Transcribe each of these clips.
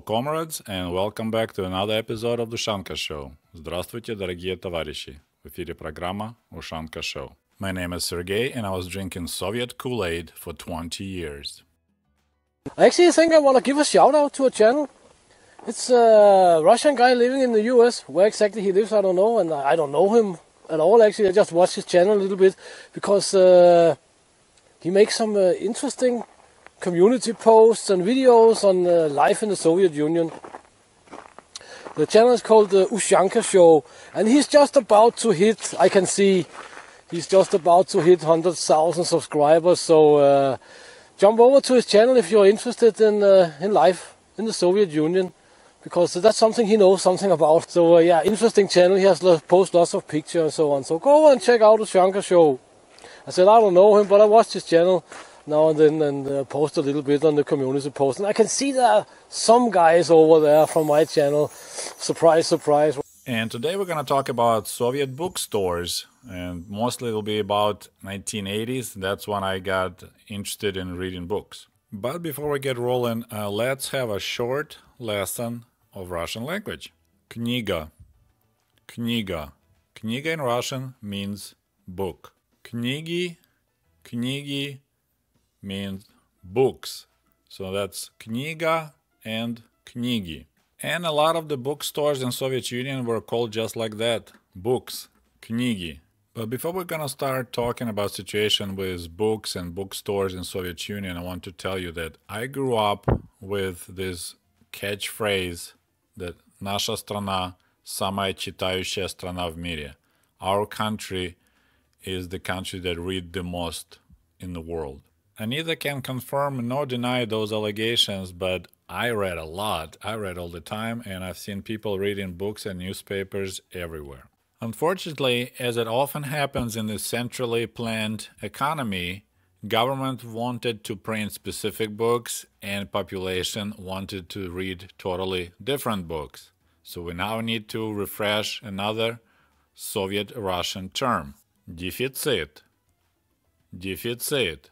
comrades, and welcome back to another episode of Shanka Show. Здравствуйте, дорогие товарищи. В эфире программа Ushanka Show. My name is Sergey, and I was drinking Soviet Kool-Aid for 20 years. I actually think I want to give a shout out to a channel. It's a Russian guy living in the US. Where exactly he lives, I don't know, and I don't know him at all. Actually, I just watch his channel a little bit because uh, he makes some uh, interesting community posts and videos on uh, life in the Soviet Union. The channel is called the Ushanka Show, and he's just about to hit, I can see, he's just about to hit 100,000 subscribers. So uh, jump over to his channel if you're interested in, uh, in life in the Soviet Union, because that's something he knows something about. So, uh, yeah, interesting channel. He has posted lots of pictures and so on. So go over and check out Ushanka Show. I said, I don't know him, but I watched his channel now and then and uh, post a little bit on the community post. And I can see there are some guys over there from my channel. Surprise, surprise. And today we're going to talk about Soviet bookstores. And mostly it'll be about 1980s. That's when I got interested in reading books. But before we get rolling, uh, let's have a short lesson of Russian language. Kniga. Kniga. Kniga in Russian means book. Knigi. Knigi means books. So that's kniga and knigi. And a lot of the bookstores in Soviet Union were called just like that, books, knigi. But before we're gonna start talking about situation with books and bookstores in Soviet Union, I want to tell you that I grew up with this catchphrase that наша страна самая читающая страна в мире. Our country is the country that read the most in the world. I neither can confirm nor deny those allegations, but I read a lot. I read all the time, and I've seen people reading books and newspapers everywhere. Unfortunately, as it often happens in the centrally planned economy, government wanted to print specific books and population wanted to read totally different books. So we now need to refresh another Soviet Russian term. Deficit. Deficit.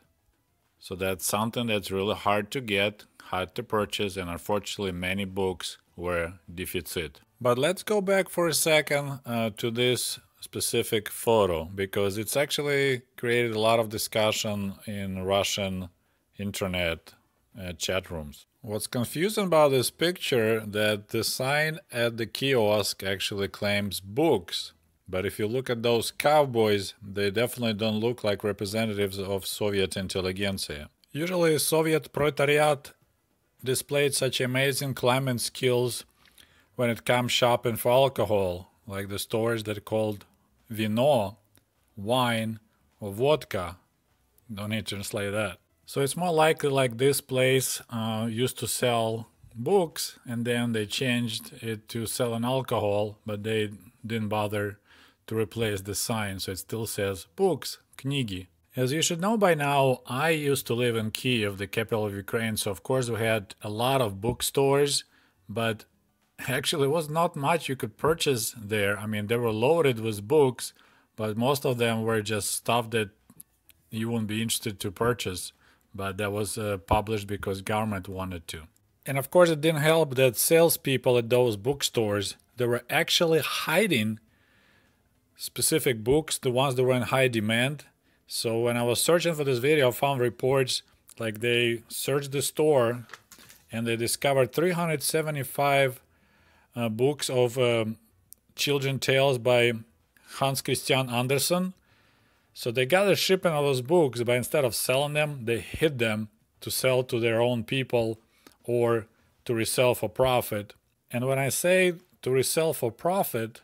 So that's something that's really hard to get, hard to purchase, and unfortunately, many books were deficit. But let's go back for a second uh, to this specific photo because it's actually created a lot of discussion in Russian internet uh, chat rooms. What's confusing about this picture that the sign at the kiosk actually claims books but if you look at those cowboys, they definitely don't look like representatives of Soviet intelligentsia. Usually, Soviet proletariat displayed such amazing climbing skills when it comes shopping for alcohol, like the stores that called vino, wine, or vodka. Don't need to translate that. So it's more likely like this place uh, used to sell books and then they changed it to selling alcohol, but they didn't bother to replace the sign so it still says books, knigi. As you should know by now, I used to live in Kiev, the capital of Ukraine, so of course we had a lot of bookstores, but actually it was not much you could purchase there. I mean, they were loaded with books, but most of them were just stuff that you wouldn't be interested to purchase, but that was uh, published because government wanted to. And of course, it didn't help that salespeople at those bookstores they were actually hiding specific books, the ones that were in high demand. So when I was searching for this video, I found reports like they searched the store and they discovered 375 uh, books of um, children tales by Hans Christian Andersen. So they got a shipping of those books, but instead of selling them, they hid them to sell to their own people or to resell for profit. And when I say to resell for profit,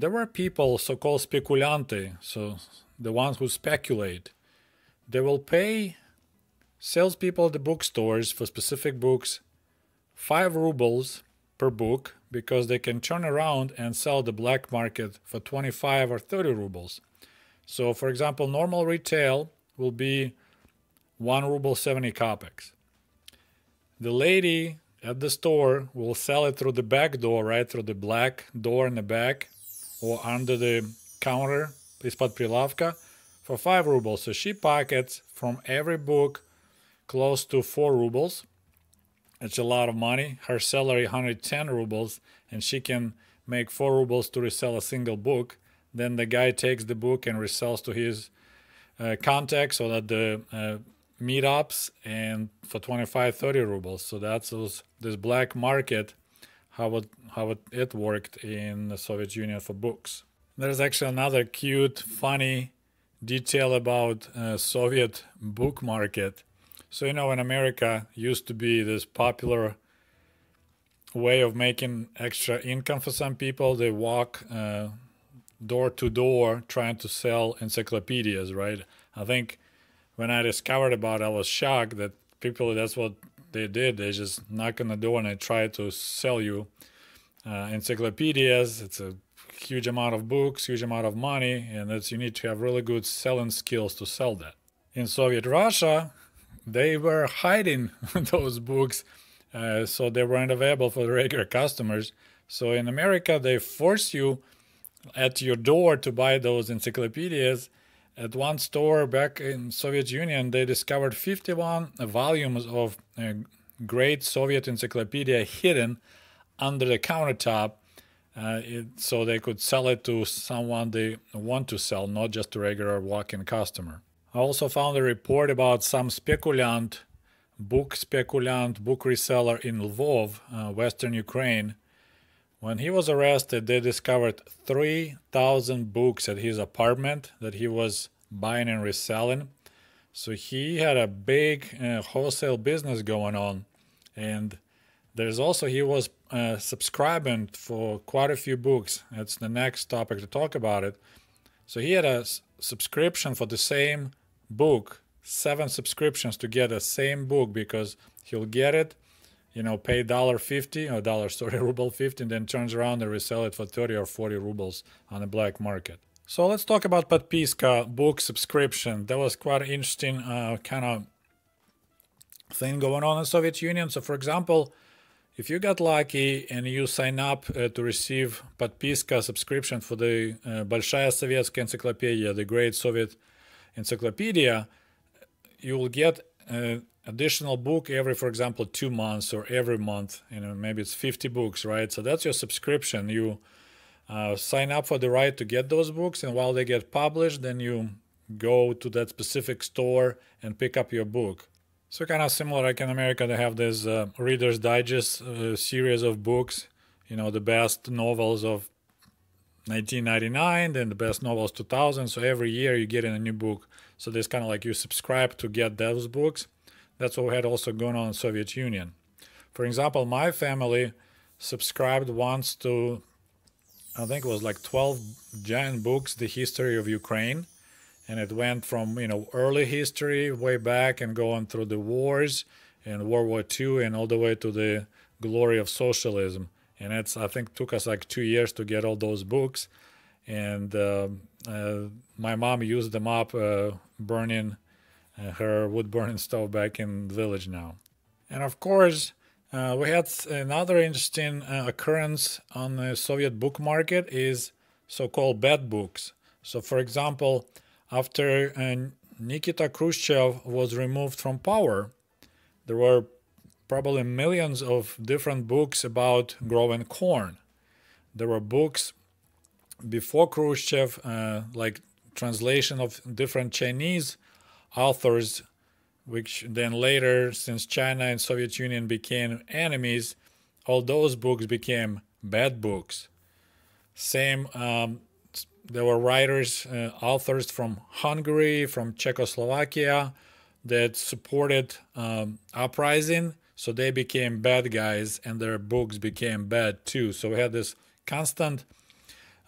there were people, so-called speculante, so the ones who speculate. They will pay salespeople at the bookstores for specific books five rubles per book because they can turn around and sell the black market for 25 or 30 rubles. So, for example, normal retail will be 1 ruble 70 kopecks. The lady at the store will sell it through the back door, right through the black door in the back, or under the counter ispod prilavka for 5 rubles. So she pockets from every book close to 4 rubles. It's a lot of money. Her salary 110 rubles and she can make 4 rubles to resell a single book. Then the guy takes the book and resells to his uh, contacts so that the uh, meetups and for 25 30 rubles so that's those, this black market how it, how it, worked in the Soviet Union for books. There's actually another cute, funny detail about uh, Soviet book market. So you know, in America, used to be this popular way of making extra income for some people. They walk uh, door to door trying to sell encyclopedias, right? I think when I discovered about, it, I was shocked that people that's what they did. They're just on the door and they try to sell you uh, encyclopedias. It's a huge amount of books, huge amount of money, and that's you need to have really good selling skills to sell that. In Soviet Russia, they were hiding those books, uh, so they weren't available for the regular customers. So in America, they force you at your door to buy those encyclopedias at one store back in Soviet Union, they discovered 51 volumes of uh, great Soviet encyclopedia hidden under the countertop, uh, it, so they could sell it to someone they want to sell, not just a regular walk-in customer. I also found a report about some speculant, book speculant, book reseller in Lvov, uh, Western Ukraine, when he was arrested, they discovered 3,000 books at his apartment that he was buying and reselling. So he had a big uh, wholesale business going on. And there's also, he was uh, subscribing for quite a few books. That's the next topic to talk about it. So he had a subscription for the same book, seven subscriptions to get the same book because he'll get it you know, pay dollar fifty or dollar sorry ruble fifty, and then turns around and resell it for thirty or forty rubles on the black market. So let's talk about Podpiska book subscription. That was quite an interesting uh, kind of thing going on in Soviet Union. So, for example, if you got lucky and you sign up uh, to receive Podpiska subscription for the uh, Большая Советская Encyclopedia, the Great Soviet Encyclopedia, you will get uh, additional book every for example two months or every month you know maybe it's 50 books right so that's your subscription you uh, sign up for the right to get those books and while they get published then you go to that specific store and pick up your book so kind of similar like in america they have this uh, readers digest uh, series of books you know the best novels of 1999 then the best novels 2000 so every year you get in a new book so this kind of like you subscribe to get those books that's what had also gone on in Soviet Union. For example, my family subscribed once to, I think it was like 12 giant books, The History of Ukraine. And it went from, you know, early history way back and going through the wars and World War II and all the way to the glory of socialism. And it's, I think, took us like two years to get all those books. And uh, uh, my mom used them up uh, burning uh, her wood-burning stove back in the village now. And of course, uh, we had another interesting uh, occurrence on the Soviet book market is so-called bad books. So, for example, after uh, Nikita Khrushchev was removed from power, there were probably millions of different books about growing corn. There were books before Khrushchev, uh, like translation of different Chinese authors, which then later, since China and Soviet Union became enemies, all those books became bad books. Same, um, there were writers, uh, authors from Hungary, from Czechoslovakia, that supported um, uprising, so they became bad guys, and their books became bad too. So we had this constant.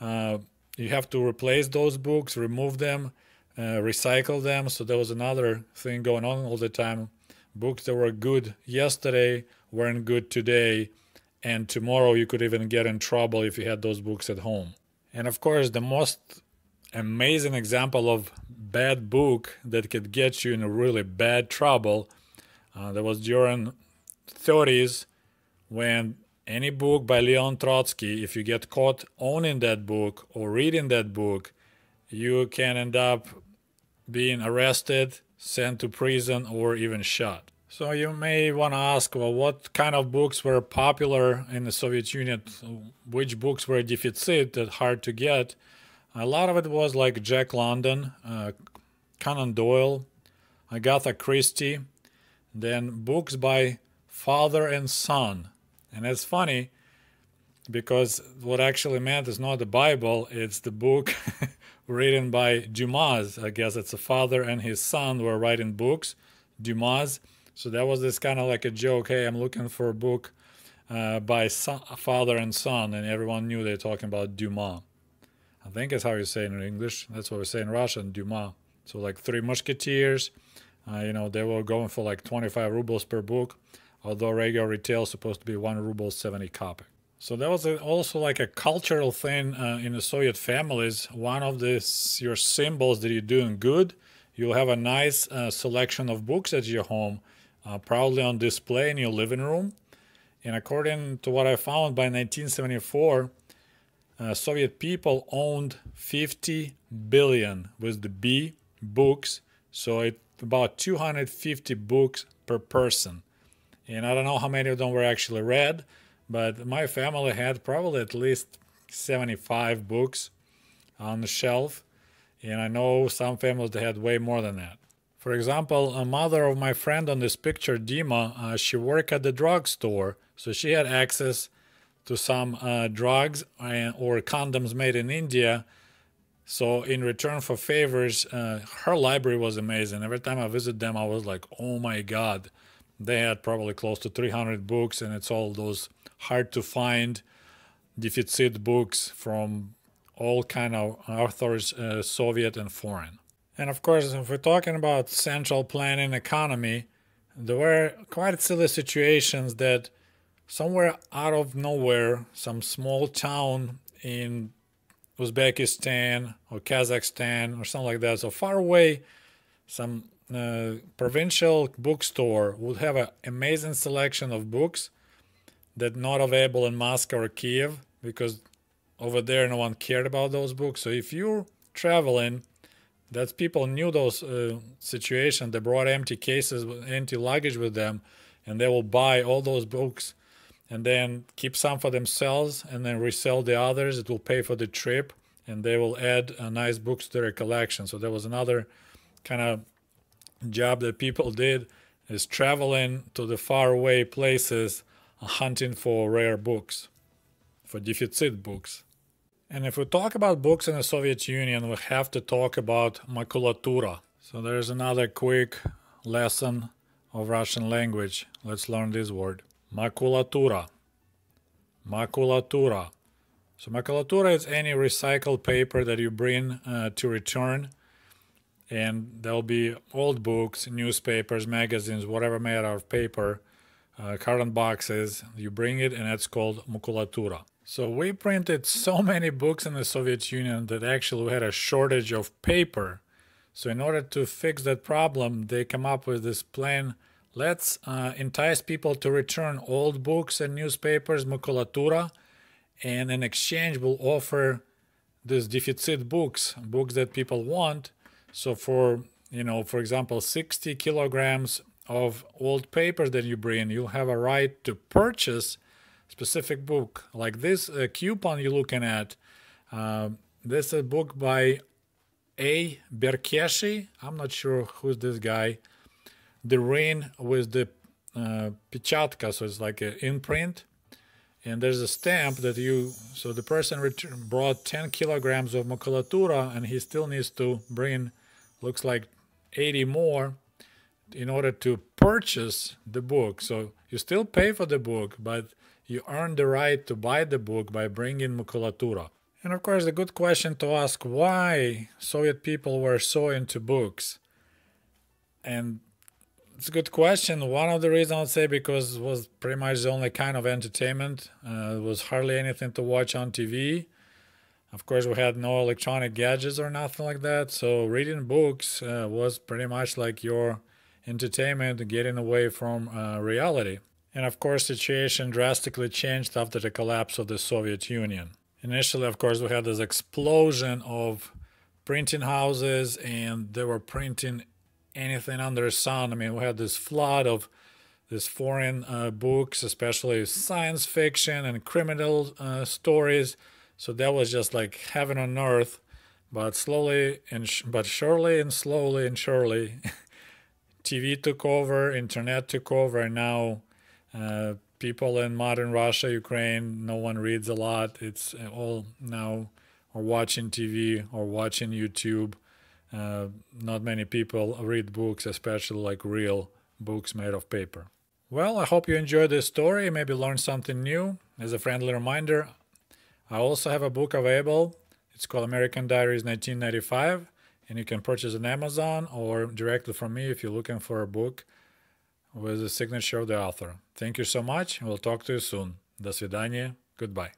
Uh, you have to replace those books, remove them, uh, recycle them. So there was another thing going on all the time. Books that were good yesterday weren't good today, and tomorrow you could even get in trouble if you had those books at home. And of course, the most amazing example of bad book that could get you in really bad trouble uh, that was during 30s when any book by Leon Trotsky, if you get caught owning that book or reading that book, you can end up being arrested, sent to prison, or even shot. So you may want to ask, well, what kind of books were popular in the Soviet Union? Which books were deficit that hard to get? A lot of it was like Jack London, uh, Conan Doyle, Agatha Christie, then books by father and son. And that's funny because what actually meant is not the Bible, it's the book written by Dumas. I guess it's a father and his son were writing books, Dumas. So that was this kind of like a joke. Hey, I'm looking for a book uh, by son, father and son, and everyone knew they're talking about Dumas. I think that's how you say it in English. That's what we say in Russian, Dumas. So like Three Musketeers, uh, you know, they were going for like 25 rubles per book, although regular retail is supposed to be one ruble 70 copy. So that was also like a cultural thing uh, in the Soviet families. One of this your symbols that you're doing good, you'll have a nice uh, selection of books at your home, uh, proudly on display in your living room. And according to what I found, by 1974, uh, Soviet people owned 50 billion with the B books. So it about 250 books per person. And I don't know how many of them were actually read but my family had probably at least 75 books on the shelf, and I know some families that had way more than that. For example, a mother of my friend on this picture, Dima, uh, she worked at the drugstore, so she had access to some uh, drugs or condoms made in India. So in return for favors, uh, her library was amazing. Every time I visited them, I was like, "Oh my god, they had probably close to 300 books and it's all those hard to find deficit books from all kind of authors uh, soviet and foreign and of course if we're talking about central planning economy there were quite silly situations that somewhere out of nowhere some small town in uzbekistan or kazakhstan or something like that so far away some uh, provincial bookstore would have an amazing selection of books that not available in Moscow or Kiev because over there no one cared about those books. So if you're traveling, that people knew those uh, situation, they brought empty cases, empty luggage with them, and they will buy all those books and then keep some for themselves and then resell the others. It will pay for the trip and they will add a nice books to their collection. So there was another kind of job that people did is traveling to the faraway places hunting for rare books, for deficit books. And if we talk about books in the Soviet Union, we have to talk about makulatura. So there's another quick lesson of Russian language. Let's learn this word. makulatura. Makulatura. So makulatura is any recycled paper that you bring uh, to return and there'll be old books, newspapers, magazines, whatever made out of paper, uh, boxes. You bring it, and that's called mukulatura. So we printed so many books in the Soviet Union that actually we had a shortage of paper. So in order to fix that problem, they come up with this plan. Let's uh, entice people to return old books and newspapers, mukulatura, and in exchange we'll offer these deficit books, books that people want, so for, you know, for example, 60 kilograms of old paper that you bring, you'll have a right to purchase specific book. Like this uh, coupon you're looking at, uh, this is a book by A. Berkeshi. I'm not sure who's this guy. The Rain with the uh, Pichatka, so it's like an imprint and there's a stamp that you so the person brought 10 kilograms of makulatura and he still needs to bring looks like 80 more in order to purchase the book. So you still pay for the book, but you earn the right to buy the book by bringing Makulatura. And of course, the good question to ask why Soviet people were so into books. And it's a good question. One of the reasons I'd say because it was pretty much the only kind of entertainment. Uh, there was hardly anything to watch on TV of course we had no electronic gadgets or nothing like that so reading books uh, was pretty much like your entertainment getting away from uh, reality and of course situation drastically changed after the collapse of the soviet union initially of course we had this explosion of printing houses and they were printing anything under the sun i mean we had this flood of these foreign uh, books especially science fiction and criminal uh, stories so that was just like heaven on earth, but slowly and sh- but surely and slowly and surely, TV took over, internet took over, and now uh, people in modern Russia, Ukraine, no one reads a lot. It's uh, all now or watching TV or watching YouTube. Uh, not many people read books, especially like real books made of paper. Well, I hope you enjoyed this story, maybe learned something new. As a friendly reminder, I also have a book available. It's called American Diaries 1995, and you can purchase on Amazon or directly from me if you're looking for a book with the signature of the author. Thank you so much, and we'll talk to you soon. До свидания. Goodbye.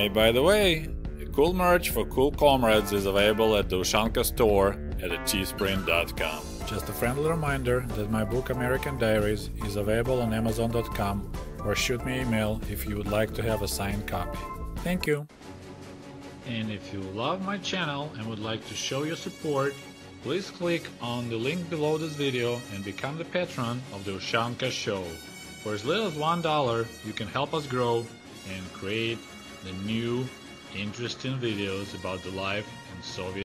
Hey, by the way, cool merch for cool comrades is available at the Ushanka store at teespring.com. Just a friendly reminder that my book American Diaries is available on amazon.com or shoot me an email if you would like to have a signed copy. Thank you! And if you love my channel and would like to show your support, please click on the link below this video and become the patron of the Ushanka Show. For as little as $1, you can help us grow and create the new interesting videos about the life in Soviet